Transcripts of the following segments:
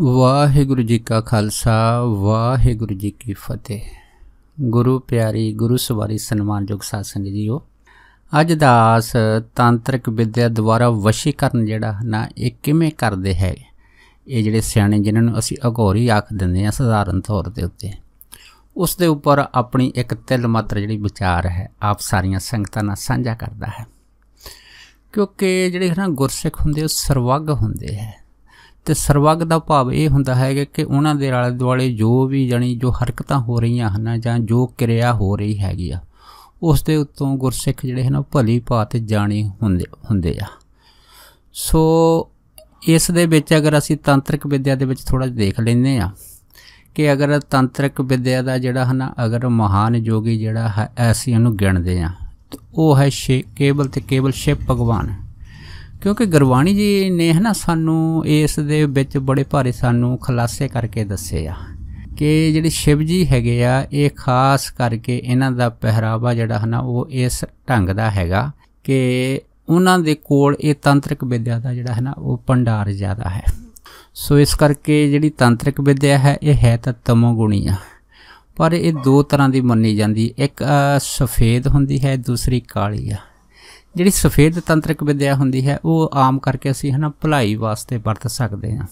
ਵਾਹਿਗੁਰੂ ਜੀ ਕਾ ਖਾਲਸਾ ਵਾਹਿਗੁਰੂ ਜੀ ਕੀ ਫਤਿਹ ਗੁਰੂ ਪਿਆਰੀ ਗੁਰੂ ਸਵਾਰੀ ਸਨਮਾਨਯੋਗ ਸਾਧ ਸੰਗਤ ਜੀਓ ਅੱਜ ਦਾ ਆਸ ਤਾਂਤਰਿਕ ਵਿਦਿਆ ਦੁਆਰਾ ਵਸ਼ੀਕਰਨ ਜਿਹੜਾ ਨਾ ਇਹ ਕਿਵੇਂ ਕਰਦੇ ਹੈ ਇਹ ਜਿਹੜੇ ਸਿਆਣੇ ਜਿਨ੍ਹਾਂ ਨੂੰ ਅਸੀਂ ਅਘੋਰੀ ਆਖ ਦਿੰਦੇ ਆ ਸਧਾਰਨ ਤੌਰ ਦੇ ਉੱਤੇ ਉਸ ਦੇ ਉੱਪਰ ਆਪਣੀ ਇੱਕ ਤਿਲ ਮਾਤਰ ਜਿਹੜੀ ਵਿਚਾਰ ਹੈ ਆਪ ਸਾਰੀਆਂ ਸੰਗਤਾਂ ਨਾਲ ਸਾਂਝਾ ਕਰਦਾ ਹੈ ਕਿਉਂਕਿ ਜਿਹੜੇ ਨਾ ਗੁਰਸਿੱਖ ਹੁੰਦੇ ਉਹ ਸਰਵੱਗ ਹੁੰਦੇ ਹੈ ਤੇ ਸਰਵਗ ਦਾ ਭਾਵ ਇਹ ਹੁੰਦਾ ਹੈ ਕਿ ਉਹਨਾਂ ਦੇ ਆਲੇ ਦੁਆਲੇ ਜੋ ਵੀ ਜਣੀ ਜੋ ਹਰਕਤਾਂ ਹੋ ਰਹੀਆਂ ਹਨ ਜਾਂ ਜੋ ਕਿਰਿਆ ਹੋ ਰਹੀ ਹੈਗੀ ਆ ਉਸ ਦੇ ਉੱਤੋਂ ਗੁਰਸਿੱਖ ਜਿਹੜੇ ਹਨ ਭਲੀ ਭਾਤ ਜਾਣੀ ਹੁੰਦੇ ਹੁੰਦੇ ਆ ਸੋ ਇਸ ਦੇ ਵਿੱਚ ਅਗਰ ਅਸੀਂ ਤੰਤਰਿਕ ਵਿਦਿਆ ਦੇ ਵਿੱਚ ਥੋੜਾ ਦੇਖ ਲੈਂਦੇ ਆ ਕਿ ਅਗਰ ਤੰਤਰਿਕ ਵਿਦਿਆ ਦਾ ਜਿਹੜਾ ਹਨ ਅਗਰ ਮਹਾਨ ਜੋਗੀ ਜਿਹੜਾ ਹੈ ਐਸੀ ਉਹਨੂੰ ਗਿਣਦੇ ਆ ਉਹ ਹੈ ਸ਼ੇ ਕੇਵਲ ਤੇ ਕੇਵਲ ਸ਼ਿਵ ਭਗਵਾਨ ਕਿਉਂਕਿ ਗੁਰਬਾਣੀ ਜੀ ਨੇ ਹਨਾ ਸਾਨੂੰ ਇਸ ਦੇ ਵਿੱਚ ਬੜੇ ਭਾਰੇ ਸਾਨੂੰ ਖਲਾਸੇ ਕਰਕੇ ਦੱਸਿਆ ਕਿ ਜਿਹੜੇ ਸ਼ਿਵ ਜੀ ਹੈਗੇ ਆ ਇਹ ਖਾਸ ਕਰਕੇ ਇਹਨਾਂ ਦਾ ਪਹਿਰਾਵਾ ਜਿਹੜਾ ਹਨਾ ਉਹ ਇਸ ਢੰਗ ਦਾ ਹੈਗਾ ਕਿ ਉਹਨਾਂ ਦੇ ਕੋਲ ਇਹ ਤੰਤਰਿਕ ਵਿਦਿਆ ਦਾ ਜਿਹੜਾ ਹਨਾ ਉਹ ਭੰਡਾਰ ਜ਼ਿਆਦਾ ਹੈ ਸੋ ਇਸ ਕਰਕੇ ਜਿਹੜੀ ਤੰਤਰਿਕ ਵਿਦਿਆ ਹੈ ਇਹ ਹੈ ਤਾਂ ਤਮੋ ਗੁਣੀ ਆ ਪਰ ਇਹ ਦੋ ਤਰ੍ਹਾਂ ਦੀ ਮੰਨੀ ਜਾਂਦੀ ਇੱਕ ਸਫੇਦ ਹੁੰਦੀ ਹੈ ਦੂਸਰੀ ਕਾਲੀ ਆ ਜਿਹੜੀ ਸਫੇਦ ਤੰਤਰਿਕ ਵਿਦਿਆ ਹੁੰਦੀ ਹੈ ਉਹ ਆਮ ਕਰਕੇ ਅਸੀਂ ਹਨਾ ਭਲਾਈ ਵਾਸਤੇ ਵਰਤ ਸਕਦੇ ਹਾਂ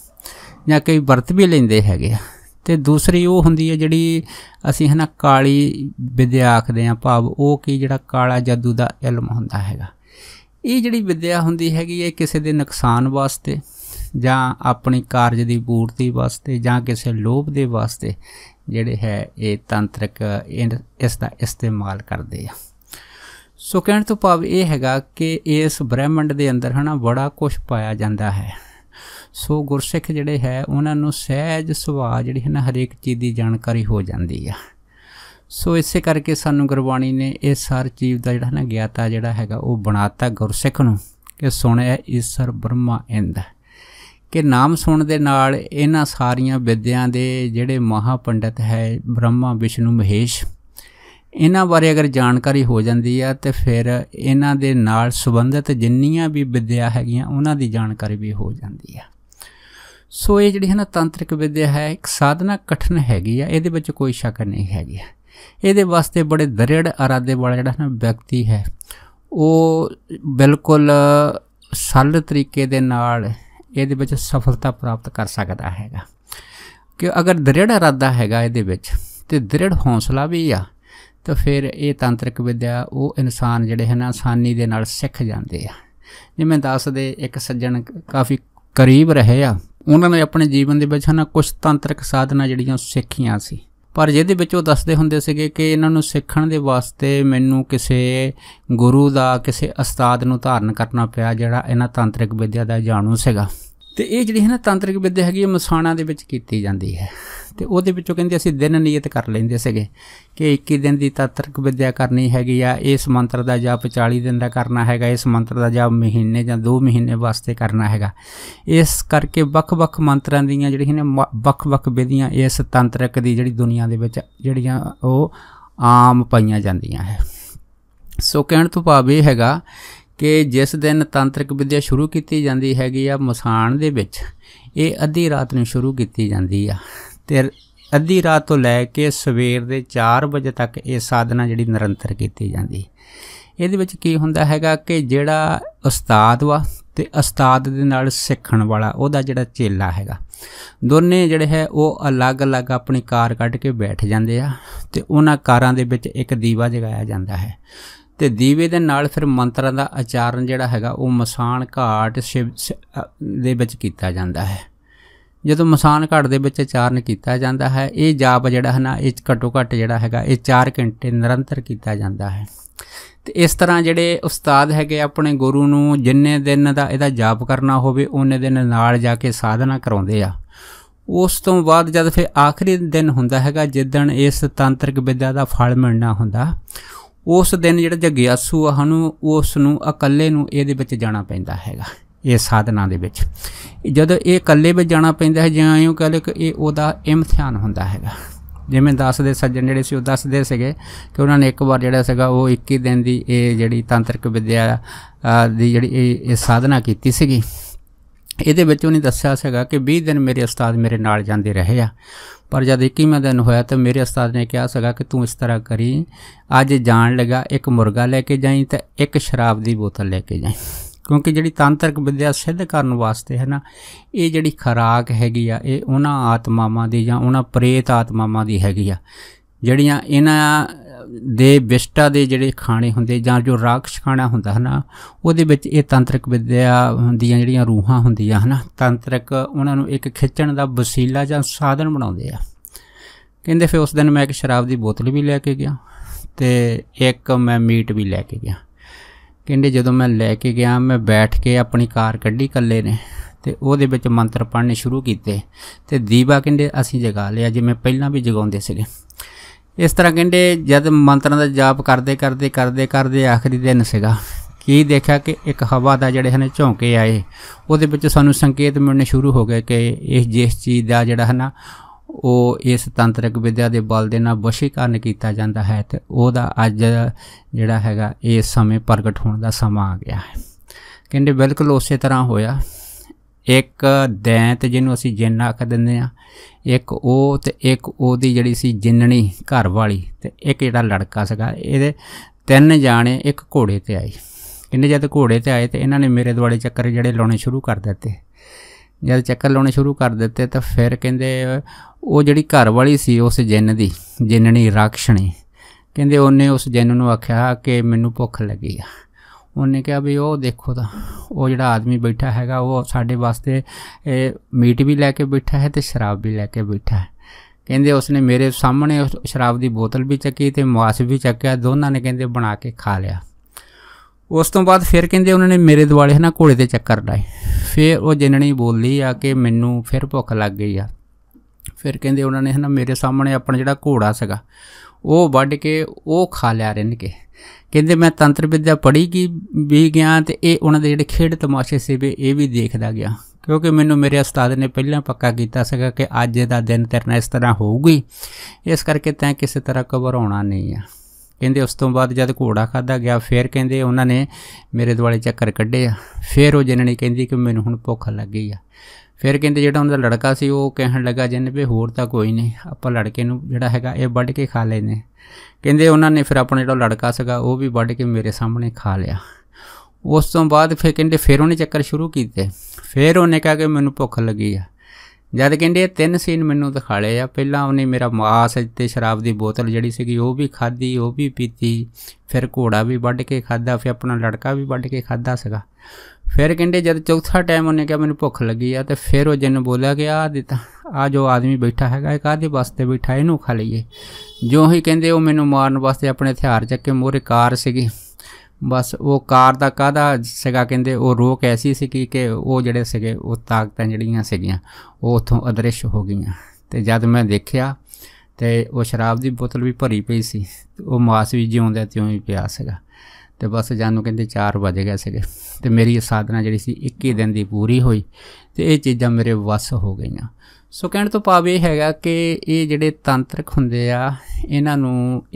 ਜਾਂ ਕਈ ਵਰਤ ਵੀ ਲੈਂਦੇ ਹੈਗੇ ਆ ਤੇ ਦੂਸਰੀ ਉਹ ਹੁੰਦੀ ਹੈ ਜਿਹੜੀ ਅਸੀਂ ਹਨਾ ਕਾਲੀ ਵਿਦਿਆ ਆਖਦੇ ਆ ਭਾਵ ਉਹ ਕੀ ਜਿਹੜਾ ਕਾਲਾ ਜਾਦੂ ਦਾ ਇਲਮ ਹੁੰਦਾ ਹੈਗਾ ਇਹ ਜਿਹੜੀ ਵਿਦਿਆ ਹੁੰਦੀ ਹੈਗੀ ਇਹ ਕਿਸੇ ਦੇ ਨੁਕਸਾਨ ਵਾਸਤੇ ਜਾਂ ਆਪਣੀ ਕਾਰਜ ਦੀ ਪੂਰਤੀ ਵਾਸਤੇ ਜਾਂ ਕਿਸੇ ਲੋਭ ਦੇ ਵਾਸਤੇ ਜਿਹੜੇ ਹੈ ਇਹ ਤੰਤਰਿਕ ਇਸ ਦਾ ਇਸਤੇਮਾਲ ਕਰਦੇ ਆ ਸੋ ਕਹਿਣ ਤੋਂ ਭਾਵ ਇਹ ਹੈਗਾ ਕਿ ਇਸ ਬ੍ਰਹਿਮੰਡ ਦੇ ਅੰਦਰ ਹਨਾ ਬੜਾ ਕੁਝ ਪਾਇਆ ਜਾਂਦਾ ਹੈ ਸੋ ਗੁਰਸਿੱਖ ਜਿਹੜੇ ਹੈ ਉਹਨਾਂ ਨੂੰ ਸਹਿਜ ਸੁਭਾਅ ਜਿਹੜੀ ਹੈ ਨਾ ਹਰੇਕ ਚੀਜ਼ ਦੀ ਜਾਣਕਾਰੀ ਹੋ ਜਾਂਦੀ ਆ ਸੋ ਇਸੇ ਕਰਕੇ ਸਾਨੂੰ ਗੁਰਬਾਣੀ ਨੇ ਇਹ ਸਾਰ ਚੀਜ਼ ਦਾ ਜਿਹੜਾ ਨਾ ਗਿਆਤਾ ਜਿਹੜਾ ਹੈਗਾ ਉਹ ਬਣਾਤਾ ਗੁਰਸਿੱਖ ਨੂੰ ਕਿ ਸੁਣਿਆ ਈਸ਼ਰ ਬ੍ਰਹਮਾ ਇੰਦ ਕਿ ਨਾਮ ਸੁਣ ਦੇ ਨਾਲ ਇਹਨਾਂ ਸਾਰੀਆਂ ਵਿਦਿਆ ਦੇ ਜਿਹੜੇ ਮਹਾਪੰਡਤ ਹੈ ਬ੍ਰਹਮਾ ਵਿਸ਼ਨੂੰ ਮਹੇਸ਼ ਇਹਨਾਂ ਬਾਰੇ ਅਗਰ ਜਾਣਕਾਰੀ ਹੋ ਜਾਂਦੀ ਆ ਤੇ ਫਿਰ ਇਹਨਾਂ ਦੇ ਨਾਲ ਸੰਬੰਧਿਤ ਜਿੰਨੀਆਂ ਵੀ ਵਿਦਿਆ ਹੈਗੀਆਂ ਉਹਨਾਂ ਦੀ ਜਾਣਕਾਰੀ ਵੀ ਹੋ ਜਾਂਦੀ ਆ ਸੋ ਇਹ ਜਿਹੜੀ ਹੈ ਨਾ ਤੰਤਰਿਕ ਵਿਦਿਆ ਹੈ ਇੱਕ ਸਾਧਨਾ ਕਠਨ ਹੈਗੀ ਆ ਇਹਦੇ ਵਿੱਚ ਕੋਈ ਸ਼ੱਕ ਨਹੀਂ ਹੈਗੀ ਇਹਦੇ ਵਾਸਤੇ ਬੜੇ ਦ੍ਰਿੜ ਇਰਾਦੇ ਵਾਲਾ ਜਿਹੜਾ ਨਾ ਵਿਅਕਤੀ ਹੈ ਉਹ ਬਿਲਕੁਲ ਸੱਲ ਤਰੀਕੇ ਦੇ ਨਾਲ ਇਹਦੇ ਵਿੱਚ ਸਫਲਤਾ ਪ੍ਰਾਪਤ ਕਰ ਸਕਦਾ ਹੈਗਾ ਕਿ ਅਗਰ ਦ੍ਰਿੜ ਇਰਾਦਾ ਹੈਗਾ ਇਹਦੇ ਵਿੱਚ ਤੇ ਦ੍ਰਿੜ ਹੌਸਲਾ ਵੀ ਆ ਤਾਂ ਫਿਰ ਇਹ ਤੰਤਰਿਕ ਵਿਦਿਆ ਉਹ ਇਨਸਾਨ ਜਿਹੜੇ ਹਨ ਆਸਾਨੀ ਦੇ ਨਾਲ ਸਿੱਖ ਜਾਂਦੇ ਆ ਜਿਵੇਂ ਦੱਸਦੇ ਇੱਕ ਸੱਜਣ ਕਾਫੀ ਕਰੀਬ ਰਹੇ ਆ ਉਹਨਾਂ ਨੇ ਆਪਣੇ ਜੀਵਨ ਦੇ ਵਿੱਚ ਹਨ ਕੁਝ ਤੰਤਰਿਕ ਸਾਧਨਾ ਜਿਹੜੀਆਂ ਸਿੱਖੀਆਂ ਸੀ ਪਰ ਜਿਹਦੇ ਵਿੱਚ ਉਹ ਦੱਸਦੇ ਹੁੰਦੇ ਸੀਗੇ ਕਿ ਇਹਨਾਂ ਨੂੰ ਸਿੱਖਣ ਦੇ ਵਾਸਤੇ ਮੈਨੂੰ ਕਿਸੇ ਗੁਰੂ ਦਾ ਕਿਸੇ ਉਸਤਾਦ ਨੂੰ ਧਾਰਨ ਕਰਨਾ ਪਿਆ ਜਿਹੜਾ ਇਹਨਾਂ ਤੰਤਰਿਕ ਵਿਦਿਆ ਦਾ ਜਾਣੂ ਸੀਗਾ ਤੇ ਇਹ ਜਿਹੜੀ ਹੈ ਨਾ ਤੰਤਰਿਕ ਵਿਦਿਆ ਹੈਗੀ ਮਸਾਣਾ ਦੇ ਵਿੱਚ ਕੀਤੀ ਜਾਂਦੀ ਹੈ ਤੇ ਉਹਦੇ ਵਿੱਚੋਂ ਕਹਿੰਦੇ ਅਸੀਂ ਦਿਨ ਨਿਯਤ ਕਰ ਲੈਂਦੇ ਸੀਗੇ ਕਿ 21 ਦਿਨ ਦੀ ਤਤਰਕ ਵਿਦਿਆ ਕਰਨੀ ਹੈਗੀ ਆ ਇਸ ਮੰਤਰ ਦਾ ਜਾਪ 40 ਦਿਨ ਦਾ ਕਰਨਾ ਹੈਗਾ ਇਸ ਮੰਤਰ ਦਾ ਜਾਪ ਮਹੀਨੇ ਜਾਂ 2 ਮਹੀਨੇ ਵਾਸਤੇ ਕਰਨਾ ਹੈਗਾ ਇਸ ਕਰਕੇ ਵੱਖ-ਵੱਖ ਮੰਤਰਾਂ ਦੀਆਂ ਜਿਹੜੀਆਂ ਨੇ ਵੱਖ-ਵੱਖ ਵਿਧੀਆਂ ਇਸ ਤੰਤਰਿਕ ਦੀ ਜਿਹੜੀ ਦੁਨੀਆ ਦੇ ਵਿੱਚ ਜਿਹੜੀਆਂ ਉਹ ਆਮ ਪਾਈਆਂ ਜਾਂਦੀਆਂ ਹੈ ਸੋ ਕਹਿਣ ਤੋਂ ਭਾਵ ਇਹ ਹੈਗਾ ਕਿ ਜਿਸ ਦਿਨ ਤੰਤਰਿਕ ਵਿਦਿਆ ਸ਼ੁਰੂ ਕੀਤੀ ਜਾਂਦੀ ਹੈਗੀ ਆ ਮਸਾਨ ਦੇ ਵਿੱਚ ਇਹ ਅੱਧੀ ਰਾਤ ਨੂੰ ਸ਼ੁਰੂ ਕੀਤੀ ਜਾਂਦੀ ਆ ਤੇ ਅੱਧੀ ਰਾਤ ਤੋਂ ਲੈ ਕੇ ਸਵੇਰ ਦੇ 4 ਵਜੇ ਤੱਕ ਇਹ ਸਾਧਨਾ ਜਿਹੜੀ ਨਿਰੰਤਰ ਕੀਤੀ ਜਾਂਦੀ ਇਹਦੇ ਵਿੱਚ ਕੀ ਹੁੰਦਾ ਹੈਗਾ ਕਿ ਜਿਹੜਾ ਉਸਤਾਦ ਵਾ ਤੇ ਉਸਤਾਦ ਦੇ ਨਾਲ ਸਿੱਖਣ ਵਾਲਾ ਉਹਦਾ ਜਿਹੜਾ ਚੇਲਾ ਹੈਗਾ ਦੋਨੇ ਜਿਹੜੇ ਹੈ ਉਹ ਅਲੱਗ-ਅਲੱਗ ਆਪਣੀ ਕਾਰ ਕੱਢ ਕੇ ਬੈਠ ਜਾਂਦੇ ਆ ਤੇ ਉਹਨਾਂ ਕਾਰਾਂ ਦੇ ਵਿੱਚ ਇੱਕ ਦੀਵਾ ਜਗਾਇਆ ਜਾਂਦਾ ਹੈ ਤੇ ਦੀਵੇ ਦੇ ਨਾਲ ਫਿਰ ਮੰਤਰਾਂ ਦਾ ਆਚਾਰਨ ਜਿਹੜਾ ਹੈਗਾ ਉਹ ਮਸਾਨ ਘਾਟ ਦੇ ਵਿੱਚ ਕੀਤਾ ਜਾਂਦਾ ਹੈ ਜਦੋਂ ਮਸਾਨ ਘਾਟ ਦੇ ਵਿੱਚ ਚਾਰਨ ਕੀਤਾ ਜਾਂਦਾ ਹੈ ਇਹ ਜਾਪ ਜਿਹੜਾ ਹੈ ਨਾ ਇਹ ਘੱਟੋ ਘੱਟ ਜਿਹੜਾ ਹੈਗਾ ਇਹ 4 ਘੰਟੇ ਨਿਰੰਤਰ ਕੀਤਾ ਜਾਂਦਾ ਹੈ ਤੇ ਇਸ ਤਰ੍ਹਾਂ ਜਿਹੜੇ ਉਸਤਾਦ ਹੈਗੇ ਆਪਣੇ ਗੁਰੂ ਨੂੰ ਜਿੰਨੇ ਦਿਨ ਦਾ ਇਹਦਾ ਜਾਪ ਕਰਨਾ ਹੋਵੇ ਉਹਨੇ ਦਿਨ ਨਾਲ ਜਾ ਕੇ ਸਾਧਨਾ ਕਰਾਉਂਦੇ ਆ ਉਸ ਤੋਂ ਬਾਅਦ ਜਦ ਫਿਰ ਆਖਰੀ ਦਿਨ ਹੁੰਦਾ ਹੈਗਾ ਜਿੱਦਣ ਇਸ ਤੰਤਰਿਕ ਵਿਦਿਆ ਦਾ ਫਲ ਮਿਲਣਾ ਹੁੰਦਾ ਉਸ ਦਿਨ ਜਿਹੜਾ ਜਗਿਆਸੂ ਆ ਹਨ ਉਸ ਨੂੰ ਇਕੱਲੇ ਨੂੰ ਇਹਦੇ ਵਿੱਚ ਜਾਣਾ ਪੈਂਦਾ ਹੈਗਾ ਇਹ ਸਾਧਨਾ ਦੇ ਵਿੱਚ ਜਦੋਂ ਇਹ ਇਕੱਲੇ ਵਿੱਚ ਜਾਣਾ ਪੈਂਦਾ ਹੈ ਜਿਵੇਂ ਆਇਓ ਕਹਿੰਦੇ ਕਿ ਇਹ ਉਹਦਾ ਇਮਤਿਹਾਨ ਹੁੰਦਾ ਹੈਗਾ ਜਿਵੇਂ ਦੱਸਦੇ ਸੱਜਣ ਜਿਹੜੇ ਸੀ ਉਹ ਦੱਸਦੇ ਸੀਗੇ ਕਿ ਉਹਨਾਂ ਨੇ ਇੱਕ ਵਾਰ ਜਿਹੜਾ ਸੀਗਾ ਉਹ 21 ਦਿਨ ਦੀ ਇਹ ਜਿਹੜੀ ਤਾਂਤਰਿਕ ਵਿਦਿਆ ਦੀ ਜਿਹੜੀ ਇਹ ਸਾਧਨਾ ਕੀਤੀ ਸੀਗੀ ਇਹਦੇ ਵਿੱਚ ਉਹਨੇ ਦੱਸਿਆ ਸੀਗਾ ਕਿ 20 ਦਿਨ ਮੇਰੇ ਉਸਤਾਦ ਮੇਰੇ ਨਾਲ ਜਾਂਦੇ ਰਹੇ ਆ ਪਰ ਜਦ 21ਵਾਂ ਦਿਨ ਹੋਇਆ ਤਾਂ ਮੇਰੇ ਉਸਤਾਦ ਨੇ ਕਿਹਾ ਸੀਗਾ ਕਿ ਤੂੰ ਇਸ ਤਰ੍ਹਾਂ ਕਰੀ ਅੱਜ ਜਾਣ ਲਗਾ ਇੱਕ ਮੁਰਗਾ ਲੈ ਕੇ ਜਾਈ ਤੇ ਇੱਕ ਸ਼ਰਾਬ ਦੀ ਬੋਤਲ ਲੈ ਕੇ ਜਾਈ ਕਿਉਂਕਿ ਜਿਹੜੀ ਤਾਂਤਰਿਕ ਵਿਦਿਆ ਸਿੱਧ ਕਰਨ ਵਾਸਤੇ ਹੈ ਨਾ ਇਹ ਜਿਹੜੀ ਖਰਾਕ ਹੈਗੀ ਆ ਇਹ ਉਹਨਾਂ ਆਤਮਾਵਾਂ ਦੀ ਜਾਂ ਉਹਨਾਂ ਪ੍ਰੇਤ ਆਤਮਾਵਾਂ ਦੀ ਹੈਗੀ ਆ ਜਿਹੜੀਆਂ ਇਹਨਾਂ ਦੇ ਵਿਸ਼ਟਾ ਦੇ ਜਿਹੜੇ ਖਾਣੇ ਹੁੰਦੇ ਜਾਂ ਜੋ ਰਾਖਸ਼ ਖਾਣਾ ਹੁੰਦਾ ਹੈ ਨਾ ਉਹਦੇ ਵਿੱਚ ਇਹ ਤਾਂਤਰਿਕ ਵਿਦਿਆ ਹੁੰਦੀਆਂ ਜਿਹੜੀਆਂ ਰੂਹਾਂ ਹੁੰਦੀਆਂ ਹੈ ਨਾ ਉਹਨਾਂ ਨੂੰ ਇੱਕ ਖਿੱਚਣ ਦਾ ਵਸੀਲਾ ਜਾਂ ਸਾਧਨ ਬਣਾਉਂਦੇ ਆ ਕਹਿੰਦੇ ਫਿਰ ਉਸ ਦਿਨ ਮੈਂ ਇੱਕ ਸ਼ਰਾਬ ਦੀ ਬੋਤਲ ਵੀ ਲੈ ਕੇ ਗਿਆ ਤੇ ਇੱਕ ਮੈਂ ਮੀਟ ਵੀ ਲੈ ਕੇ ਗਿਆ ਕਹਿੰਦੇ ਜਦੋਂ ਮੈਂ ਲੈ ਕੇ ਗਿਆ ਮੈਂ ਬੈਠ ਕੇ ਆਪਣੀ ਕਾਰ ਕੱਢੀ ਕੱਲੇ ਨੇ ਤੇ ਉਹਦੇ ਵਿੱਚ ਮੰਤਰ ਪੜ੍ਹਨੇ ਸ਼ੁਰੂ ਕੀਤੇ ਤੇ ਦੀਵਾ ਕਹਿੰਦੇ ਅਸੀਂ ਜਗਾ ਲਿਆ ਜਿਵੇਂ ਪਹਿਲਾਂ ਵੀ ਜਗਾਉਂਦੇ ਸੀਗੇ ਇਸ ਤਰ੍ਹਾਂ ਕਹਿੰਦੇ ਜਦ ਮੰਤਰਾਂ ਦਾ ਜਾਪ ਕਰਦੇ ਕਰਦੇ ਕਰਦੇ ਕਰਦੇ ਆਖਰੀ ਦਿਨ ਸੀਗਾ ਕੀ ਦੇਖਿਆ ਕਿ ਇੱਕ ਹਵਾ ਦਾ ਜਿਹੜੇ ਹਨ ਝੌਂਕੇ ਆਏ ਉਹਦੇ ਵਿੱਚ ਸਾਨੂੰ ਸੰਕੇਤ ਮਿਲਣੇ ਸ਼ੁਰੂ ਹੋ ਗਏ ਕਿ ਇਸ ਜਿਸ ਚੀਜ਼ ਦਾ ਜਿਹੜਾ ਹਨ ਉਹ ਇਸ ਤੰਤਰਿਕ ਵਿਦਿਆ ਦੇ ਬਲ ਦੇ ਨਾਲ ਵਸ਼ੀਕਰਨ ਕੀਤਾ ਜਾਂਦਾ ਹੈ ਤੇ ਉਹਦਾ ਅੱਜ ਜਿਹੜਾ ਹੈਗਾ ਇਸ ਸਮੇਂ ਪ੍ਰਗਟ ਹੋਣ ਦਾ ਸਮਾਂ ਆ ਗਿਆ ਹੈ ਕਹਿੰਦੇ ਬਿਲਕੁਲ ਉਸੇ ਤਰ੍ਹਾਂ ਹੋਇਆ ਇੱਕ ਦੈਂਤ ਜਿਹਨੂੰ ਅਸੀਂ ਜਿੰਨ ਆਖ ਦਿੰਦੇ ਆ ਇੱਕ ਉਹ ਤੇ ਇੱਕ ਉਹਦੀ ਜਿਹੜੀ ਸੀ ਜਿੰਨਣੀ ਘਰ ਵਾਲੀ ਤੇ ਇੱਕ ਜਿਹੜਾ ਲੜਕਾ ਸੀਗਾ ਇਹਦੇ ਤਿੰਨ ਜਾਣੇ ਇੱਕ ਘੋੜੇ ਤੇ ਆਏ ਕਹਿੰਦੇ ਜਦ ਘੋੜੇ ਤੇ ਆਏ ਤੇ ਇਹਨਾਂ ਨੇ ਮੇਰੇ ਦੁਆਲੇ ਚੱਕਰ ਜਿਹੜੇ ਲਾਉਣੇ ਸ਼ੁਰੂ ਕਰ ਦਿੱਤੇ ਜਦ ਚੱਕਰ ਲਾਉਣੇ ਸ਼ੁਰੂ ਕਰ ਦਿੱਤੇ ਤਾਂ ਫਿਰ ਕਹਿੰਦੇ ਉਹ ਜਿਹੜੀ ਘਰ ਵਾਲੀ ਸੀ ਉਸ ਜਿੰਨ ਦੀ ਜਿੰਨਣੀ ਰਾਖਸ਼ਣੀ ਕਹਿੰਦੇ ਉਹਨੇ ਉਸ ਜਿੰਨ ਨੂੰ ਆਖਿਆ ਕਿ ਮੈਨੂੰ ਭੁੱਖ ਲੱਗੀ ਆ ਉਹਨੇ ਕਿਹਾ ਵੀ ਉਹ ਦੇਖੋ ਤਾਂ ਉਹ ਜਿਹੜਾ ਆਦਮੀ ਬੈਠਾ ਹੈਗਾ ਉਹ ਸਾਡੇ ਵਾਸਤੇ ਇਹ ਮੀਟ ਵੀ ਲੈ ਕੇ ਬੈਠਾ ਹੈ ਤੇ ਸ਼ਰਾਬ ਵੀ ਲੈ ਕੇ ਬੈਠਾ ਹੈ ਕਹਿੰਦੇ ਉਸਨੇ ਮੇਰੇ ਸਾਹਮਣੇ ਸ਼ਰਾਬ ਦੀ ਬੋਤਲ ਵੀ ਚੱਕੀ ਤੇ ਮਾਸ ਵੀ ਚੱਕਿਆ ਦੋਨਾਂ ਨੇ ਕਹਿੰਦੇ ਬਣਾ ਕੇ ਖਾ ਲਿਆ ਉਸ ਤੋਂ ਬਾਅਦ ਫਿਰ ਕਹਿੰਦੇ ਉਹਨਾਂ ਨੇ ਮੇਰੇ ਦਿਵਾਲੇ ਹਨਾ ਘੋੜੇ ਦੇ ਚੱਕਰ ਲਾਏ ਫਿਰ ਉਹ ਜਿੰਨਣੀ ਬੋਲੀ ਆ ਕਿ ਮੈਨੂੰ ਫਿਰ ਭੁੱਖ ਲੱਗ ਗਈ ਆ ਫਿਰ ਕਹਿੰਦੇ ਉਹਨਾਂ ਨੇ ਹਨਾ ਮੇਰੇ ਸਾਹਮਣੇ ਆਪਣਾ ਜਿਹੜਾ ਘੋੜਾ ਸੀਗਾ ਉਹ ਵੱਢ ਕੇ ਉਹ ਖਾ ਲਿਆ ਰਿੰਨ ਕੇ ਕਹਿੰਦੇ ਮੈਂ ਤੰਤਰ ਵਿਦਿਆ ਪੜ੍ਹੀ ਕੀ ਵੀ ਗਿਆ ਤੇ ਇਹ ਉਹਨਾਂ ਦੇ ਜਿਹੜੇ ਖੇਡ ਤਮਾਸ਼ੇ ਸੀ ਵੀ ਇਹ ਵੀ ਦੇਖਦਾ ਗਿਆ ਕਿਉਂਕਿ ਮੈਨੂੰ ਮੇਰੇ ਉਸਤਾਦ ਨੇ ਪਹਿਲਾਂ ਪੱਕਾ ਕੀਤਾ ਸੀਗਾ ਕਿ ਅੱਜ ਦਾ ਦਿਨ ਤੇਰੇ ਨਾਲ ਇਸ ਤਰ੍ਹਾਂ ਹੋਊਗੀ ਇਸ ਕਰਕੇ ਤੈਂ ਕਿਸੇ ਤਰ੍ਹਾਂ ਘਬਰਾਉਣਾ ਨਹੀਂ ਆ ਕਹਿੰਦੇ ਉਸ ਤੋਂ ਬਾਅਦ ਜਦ ਘੋੜਾ ਖਾਦਾ ਗਿਆ ਫਿਰ ਕਹਿੰਦੇ ਉਹਨਾਂ ਨੇ ਮੇਰੇ ਦੁਆਲੇ ਚੱਕਰ ਕੱਢੇ ਆ ਫਿਰ ਉਹ ਜਨਣੀ ਕਹਿੰਦੀ ਕਿ ਮੈਨੂੰ ਹੁਣ ਭੁੱਖ ਲੱਗ ਗਈ ਆ ਫਿਰ ਕਹਿੰਦੇ ਜਿਹੜਾ ਉਹਨਾਂ ਦਾ ਲੜਕਾ ਸੀ ਉਹ ਕਹਿਣ ਲੱਗਾ ਜਿੰਨੇ ਵੀ ਹੋਰ ਤਾਂ ਕੋਈ ਨਹੀਂ ਆਪਾਂ ਲੜਕੇ ਨੂੰ ਜਿਹੜਾ ਹੈਗਾ ਇਹ ਵੱਢ ਕੇ ਖਾ ਲੈਨੇ ਕਹਿੰਦੇ ਉਹਨਾਂ ਨੇ ਫਿਰ ਆਪਣਾ ਜਿਹੜਾ ਲੜਕਾ ਸੀਗਾ ਉਹ ਵੀ ਵੱਢ ਕੇ ਮੇਰੇ ਸਾਹਮਣੇ ਖਾ ਲਿਆ ਉਸ ਤੋਂ ਬਾਅਦ ਫਿਰ ਕਹਿੰਦੇ ਫਿਰ ਉਹਨੇ ਚੱਕਰ ਸ਼ੁਰੂ ਕੀਤੇ ਫਿਰ ਉਹਨੇ ਕਹਾ ਕਿ ਮੈਨੂੰ ਭੁੱਖ ਲੱਗੀ ਆ ਜਦ ਕਹਿੰਦੇ ਤਿੰਨ ਸੀਨ ਮੈਨੂੰ ਦਿਖਾਲੇ ਆ ਪਹਿਲਾਂ ਉਹਨੇ ਮੇਰਾ ਮਾਸ ਤੇ ਸ਼ਰਾਬ ਦੀ ਬੋਤਲ ਜਿਹੜੀ ਸੀਗੀ ਉਹ ਵੀ ਖਾਧੀ ਉਹ ਵੀ ਪੀਤੀ ਫਿਰ ਘੋੜਾ ਵੀ ਵੱਢ ਕੇ ਖਾਦਾ ਫਿਰ ਆਪਣਾ ਲੜਕਾ ਵੀ ਵੱਢ ਕੇ ਖਾਦਾ ਸੀਗਾ ਫਿਰ ਕਹਿੰਦੇ ਜਦ ਚੌਥਾ ਟਾਈਮ ਉਹਨੇ ਕਿਹਾ ਮੈਨੂੰ ਭੁੱਖ ਲੱਗੀ ਆ ਤੇ ਫਿਰ ਉਹ ਜਿੰਨ ਬੋਲਿਆ ਕਿ ਆ ਦਿੱਤਾ ਆ ਜੋ ਆਦਮੀ ਬੈਠਾ ਹੈਗਾ ਇਹ ਕਾਦੇ ਵਾਸਤੇ ਬੈਠਾ ਇਹਨੂੰ ਖਾ ਲਈਏ ਜੋ ਹੀ ਕਹਿੰਦੇ ਉਹ ਮੈਨੂੰ ਮਾਰਨ ਵਾਸਤੇ ਆਪਣੇ ਹਥਿਆਰ ਚੱਕ ਕੇ ਮੋਰੇ ਕਾਰ ਸੀਗੀ ਬਸ ਉਹ ਕਾਰ ਦਾ ਕਾਦਾ ਸੀਗਾ ਕਹਿੰਦੇ ਉਹ ਰੋਕ ਐਸੀ ਸੀ ਕਿ ਉਹ ਜਿਹੜੇ ਸੀਗੇ ਉਹ ਤਾਕਤਾਂ ਜਿਹੜੀਆਂ ਸੀਗੀਆਂ ਉਹ ਉਥੋਂ ਅਦ੍ਰਿਸ਼ ਹੋ ਗਈਆਂ ਤੇ ਜਦ ਮੈਂ ਦੇਖਿਆ ਤੇ ਉਹ ਸ਼ਰਾਬ ਦੀ ਬੋਤਲ ਵੀ ਭਰੀ ਪਈ ਸੀ ਉਹ ਮਾਸ ਵੀ ਜਿਉਂਦੇ ਤਿਉਂ ਹੀ ਪਿਆ ਸੀਗਾ ਤੇ ਬਸ ਜਾਨੂ ਕਹਿੰਦੇ 4 ਵਜ ਗਏ ਸੀਗੇ ਤੇ ਮੇਰੀ ਸਾਧਨਾ ਜਿਹੜੀ ਸੀ 21 ਦਿਨ ਦੀ ਪੂਰੀ ਹੋਈ ਤੇ ਇਹ ਚੀਜ਼ਾਂ ਮੇਰੇ ਵਸ ਹੋ ਗਈਆਂ ਸੋ ਕਹਿਣ ਤੋਂ ਭਾਵ ਇਹ ਹੈਗਾ ਕਿ ਇਹ ਜਿਹੜੇ ਤੰਤਰਕ ਹੁੰਦੇ ਆ ਇਹਨਾਂ ਨੂੰ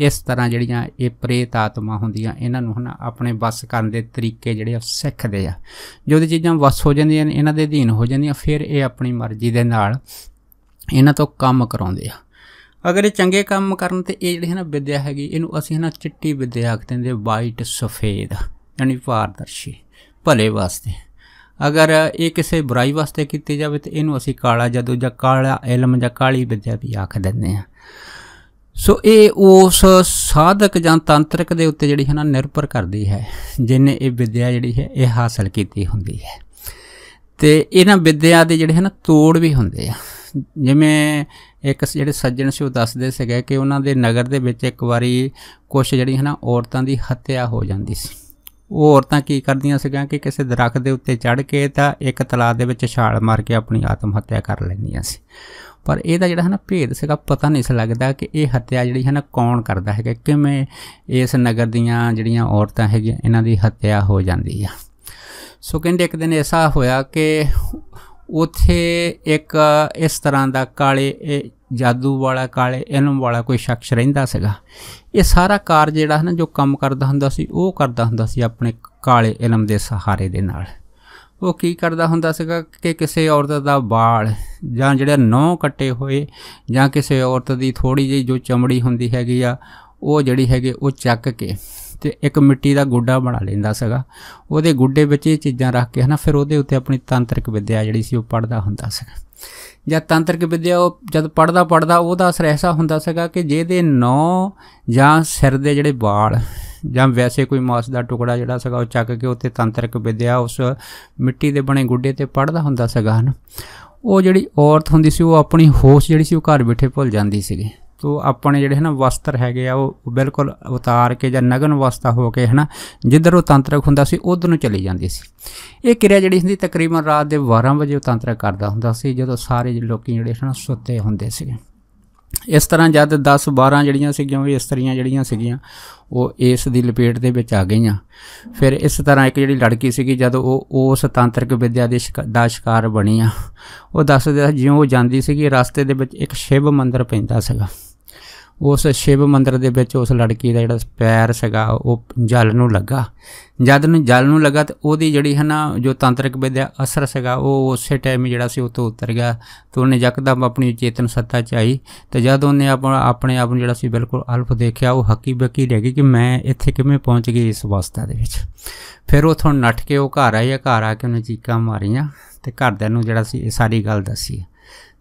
ਇਸ ਤਰ੍ਹਾਂ ਜਿਹੜੀਆਂ ਇਹ ਪ੍ਰੇਤ ਆਤਮਾ ਹੁੰਦੀਆਂ ਇਹਨਾਂ ਨੂੰ ਹਨਾ ਆਪਣੇ ਵੱਸ ਕਰਨ ਦੇ ਤਰੀਕੇ ਜਿਹੜੇ ਉਹ ਸਿੱਖਦੇ ਆ ਜਦੋਂ ਚੀਜ਼ਾਂ ਵੱਸ ਹੋ ਜਾਂਦੀਆਂ ਨੇ ਇਹਨਾਂ ਦੇ ਅਧੀਨ ਹੋ ਜਾਂਦੀਆਂ ਫਿਰ ਇਹ ਆਪਣੀ ਮਰਜ਼ੀ ਦੇ ਨਾਲ ਇਹਨਾਂ ਤੋਂ ਕੰਮ ਕਰਾਉਂਦੇ ਆ ਅਗਰ ਇਹ ਚੰਗੇ ਕੰਮ ਕਰਨ ਤੇ ਇਹ ਜਿਹੜੇ ਹਨਾ ਵਿਦਿਆ ਹੈਗੀ ਇਹਨੂੰ ਅਸੀਂ ਹਨਾ ਚਿੱਟੀ ਵਿਦਿਆ ਆਖਦੇ ਨੇ ਵਾਈਟ ਸਫੇਦ ਯਾਨੀ ਪਾਰਦਰਸ਼ੀ ਭਲੇ ਵਾਸਤੇ ਅਗਰ ਇਹ ਕਿਸੇ ਬੁਰਾਈ ਵਾਸਤੇ ਕੀਤੀ ਜਾਵੇ ਤੇ ਇਹਨੂੰ ਅਸੀਂ ਕਾਲਾ ਜਾਦੂ ਜਾਂ ਕਾਲਾ ਇਲਮ ਜਾਂ ਕਾਲੀ ਵਿਦਿਆ ਵੀ ਆਖ ਦਿੰਦੇ ਆ ਸੋ ਇਹ ਉਸ ਸਾਧਕ ਜਾਂ ਤੰਤਰਿਕ ਦੇ ਉੱਤੇ ਜਿਹੜੀ ਹੈ ਨਾ ਨਿਰਭਰ ਕਰਦੀ ਹੈ ਜਿਨੇ ਇਹ ਵਿਦਿਆ ਜਿਹੜੀ ਹੈ ਇਹ ਹਾਸਲ ਕੀਤੀ ਹੁੰਦੀ ਹੈ ਤੇ ਇਹਨਾਂ ਵਿਦਿਆ ਦੇ ਜਿਹੜੇ ਹੈ ਨਾ ਤੋੜ ਵੀ ਹੁੰਦੇ ਆ ਜਿਵੇਂ ਇੱਕ ਜਿਹੜੇ ਸੱਜਣ ਸੀ ਉਹ ਦੱਸਦੇ ਸੀਗੇ ਕਿ ਉਹਨਾਂ ਦੇ ਨਗਰ ਦੇ ਵਿੱਚ ਇੱਕ ਵਾਰੀ ਕੁਝ ਜਿਹੜੀ ਹੈ ਨਾ ਔਰਤਾਂ ਦੀ ਹੱਤਿਆ ਹੋ ਜਾਂਦੀ ਸੀ ਉਹ ਔਰਤਾਂ ਕੀ ਕਰਦੀਆਂ ਸੀਗਾ ਕਿ ਕਿਸੇ ਦਰਖਤ ਦੇ ਉੱਤੇ ਚੜ ਕੇ ਤਾਂ ਇੱਕ ਤਲਾਬ ਦੇ ਵਿੱਚ ਛਾਲ ਮਾਰ ਕੇ ਆਪਣੀ ਆਤਮ ਹੱਤਿਆ ਕਰ ਲੈਂਦੀਆਂ ਸੀ ਪਰ ਇਹਦਾ ਜਿਹੜਾ ਹੈ ਨਾ ਭੇਦ ਸੀਗਾ ਪਤਾ ਨਹੀਂ ਸੀ ਲੱਗਦਾ ਕਿ ਇਹ ਹੱਤਿਆ ਜਿਹੜੀ ਹੈ ਨਾ ਕੌਣ ਕਰਦਾ ਹੈਗਾ ਕਿਵੇਂ ਇਸ ਨਗਰ ਦੀਆਂ ਜਿਹੜੀਆਂ ਔਰਤਾਂ ਹੈਗੀਆਂ ਇਹਨਾਂ ਦੀ ਹੱਤਿਆ ਹੋ ਜਾਂਦੀ ਆ ਸੋ ਕਹਿੰਦੇ ਇੱਕ ਦਿਨ ਐਸਾ ਹੋਇਆ ਕਿ ਉਥੇ ਇੱਕ ਇਸ ਤਰ੍ਹਾਂ ਦਾ ਕਾਲੇ ਜਾਦੂ ਵਾਲਾ ਕਾਲੇ ਇਲਮ ਵਾਲਾ ਕੋਈ ਸ਼ਖਸ ਰਹਿੰਦਾ ਸੀਗਾ ਇਹ ਸਾਰਾ ਕਾਰ ਜਿਹੜਾ ਹੈ ਨਾ ਜੋ ਕੰਮ ਕਰਦਾ ਹੁੰਦਾ ਸੀ ਉਹ ਕਰਦਾ ਹੁੰਦਾ ਸੀ ਆਪਣੇ ਕਾਲੇ ਇਲਮ ਦੇ ਸਹਾਰੇ ਦੇ ਨਾਲ ਉਹ ਕੀ ਕਰਦਾ ਹੁੰਦਾ ਸੀਗਾ ਕਿ ਕਿਸੇ ਔਰਤ ਦਾ ਵਾਲ ਜਾਂ ਜਿਹੜੇ ਨੌ ਕੱਟੇ ਹੋਏ ਜਾਂ ਕਿਸੇ ਔਰਤ ਦੀ ਥੋੜੀ ਜਿਹੀ ਜੋ ਚਮੜੀ ਹੁੰਦੀ ਹੈਗੀ ਆ ਉਹ ਜਿਹੜੀ ਹੈਗੇ ਉਹ ਚੱਕ ਕੇ ਤੇ ਇੱਕ ਮਿੱਟੀ ਦਾ ਗੁੱਡਾ ਬਣਾ ਲੈਂਦਾ ਸੀਗਾ ਉਹਦੇ ਗੁੱਡੇ ਵਿੱਚ ਇਹ ਚੀਜ਼ਾਂ ਰੱਖ ਕੇ ਹਨਾ ਫਿਰ ਉਹਦੇ ਉੱਤੇ ਆਪਣੀ ਤਾਂਤਰਿਕ ਵਿਦਿਆ ਜਿਹੜੀ ਸੀ ਉਹ ਪੜਦਾ ਹੁੰਦਾ ਸੀਗਾ ਜਾਂ ਤਾਂਤਰਿਕ ਵਿਦਿਆ ਉਹ ਜਦ ਪੜਦਾ ਪੜਦਾ ਉਹਦਾ ਅਸਰ ਐਸਾ ਹੁੰਦਾ ਸੀਗਾ ਕਿ ਜਿਹਦੇ ਨੌ ਜਾਂ ਸਿਰ ਦੇ ਜਿਹੜੇ ਵਾਲ ਜਾਂ ਵੈਸੇ ਕੋਈ ਮਾਸ ਦਾ ਟੁਕੜਾ ਜਿਹੜਾ ਸੀਗਾ ਉਹ ਚੱਕ ਕੇ ਉੱਤੇ ਤਾਂਤਰਿਕ ਵਿਦਿਆ ਉਸ ਮਿੱਟੀ ਦੇ ਬਣੇ ਗੁੱਡੇ ਤੇ ਪੜਦਾ ਹੁੰਦਾ ਸੀਗਾ ਹਨ ਉਹ ਜਿਹੜੀ ਔਰਤ ਹੁੰਦੀ ਸੀ ਉਹ ਆਪਣੀ ਹੋਸ਼ ਜਿਹੜੀ ਸੀ ਉਹ ਘਰ ਬੈਠੇ ਭੁੱਲ ਜਾਂਦੀ ਸੀਗੀ ਤੋ ਆਪਣੇ ਜਿਹੜੇ ਹਨ ਵਸਤਰ ਹੈਗੇ ਆ ਉਹ ਬਿਲਕੁਲ ਉਤਾਰ ਕੇ ਜਾਂ ਨਗਨ ਅਵਸਥਾ ਹੋ ਕੇ ਹਨਾ ਜਿੱਧਰ ਉਹ ਤੰਤਰਕ ਹੁੰਦਾ ਸੀ ਉਧਰ ਨੂੰ ਚਲੀ ਜਾਂਦੀ ਸੀ ਇਹ ਕਿਰਿਆ ਜਿਹੜੀ ਹੁੰਦੀ ਤਕਰੀਬਨ ਰਾਤ ਦੇ 12 ਵਜੇ ਉਹ ਤੰਤਰਕ ਕਰਦਾ ਹੁੰਦਾ ਸੀ ਜਦੋਂ ਸਾਰੇ ਲੋਕੀ ਜਿਹੜੇ ਹਨ ਸੁੱਤੇ ਹੁੰਦੇ ਸੀਗੇ ਇਸ ਤਰ੍ਹਾਂ ਜਦ 10 12 ਜਿਹੜੀਆਂ ਸੀਗੀਆਂ ਉਹ ਇਸਤਰੀਆਂ ਜਿਹੜੀਆਂ ਸੀਗੀਆਂ ਉਹ ਇਸ ਦੀ ਲਪੇਟ ਦੇ ਵਿੱਚ ਆ ਗਈਆਂ ਫਿਰ ਇਸ ਤਰ੍ਹਾਂ ਇੱਕ ਜਿਹੜੀ ਲੜਕੀ ਸੀਗੀ ਜਦ ਉਹ ਉਸ ਤੰਤਰਕ ਵਿਦਿਆ ਦੇ ਦਾ ਸ਼ਿਕਾਰ ਬਣੀ ਆ ਉਹ ਦੱਸਦੇ ਜਿਉਂ ਉਹ ਜਾਂਦੀ ਸੀਗੀ ਰਸਤੇ ਦੇ ਵਿੱਚ ਇੱਕ ਸ਼ਿਵ ਮੰਦਿਰ ਪੈਂਦਾ ਸੀਗਾ ਉਸ ਸ਼ਿਵ ਮੰਦਿਰ ਦੇ ਵਿੱਚ ਉਸ ਲੜਕੀ ਦਾ ਜਿਹੜਾ ਪੈਰ ਸੀਗਾ ਉਹ ਜਲ ਨੂੰ ਲੱਗਾ ਜਦ ਨੂੰ ਜਲ ਨੂੰ ਲੱਗਾ ਤੇ ਉਹਦੀ ਜਿਹੜੀ ਹੈ ਨਾ ਜੋ ਤੰਤਰਿਕ ਵਿਦਿਆ ਅਸਰ ਸੀਗਾ ਉਹ ਉਸੇ ਟਾਈਮ ਜਿਹੜਾ ਸੀ ਉਹ ਤੋਂ ਉਤਰ ਗਿਆ ਤੇ ਉਹਨੇ ਯਕਦਮ ਆਪਣੀ ਚੇਤਨ ਸੱਤਾ ਚ ਆਈ ਤੇ ਜਦ ਉਹਨੇ ਆਪਣੇ ਆਪ ਨੂੰ ਜਿਹੜਾ ਸੀ ਬਿਲਕੁਲ ਅਲਫ ਦੇਖਿਆ ਉਹ ਹੱਕੀ ਬੱਕੀ ਰਹਿ ਗਈ ਕਿ ਮੈਂ ਇੱਥੇ ਕਿਵੇਂ ਪਹੁੰਚ ਗਈ ਇਸ ਅਵਸਥਾ ਦੇ ਵਿੱਚ ਫਿਰ ਉਹ ਥੋੜਾ ਨੱਠ ਕੇ ਉਹ ਘਰ ਆਇਆ ਘਰ ਆ ਕੇ ਉਹਨੇ ਚੀਕਾਂ ਮਾਰੀਆਂ ਤੇ ਘਰਦਿਆਂ ਨੂੰ ਜਿਹੜਾ ਸੀ ਇਹ ਸਾਰੀ ਗੱਲ ਦੱਸੀ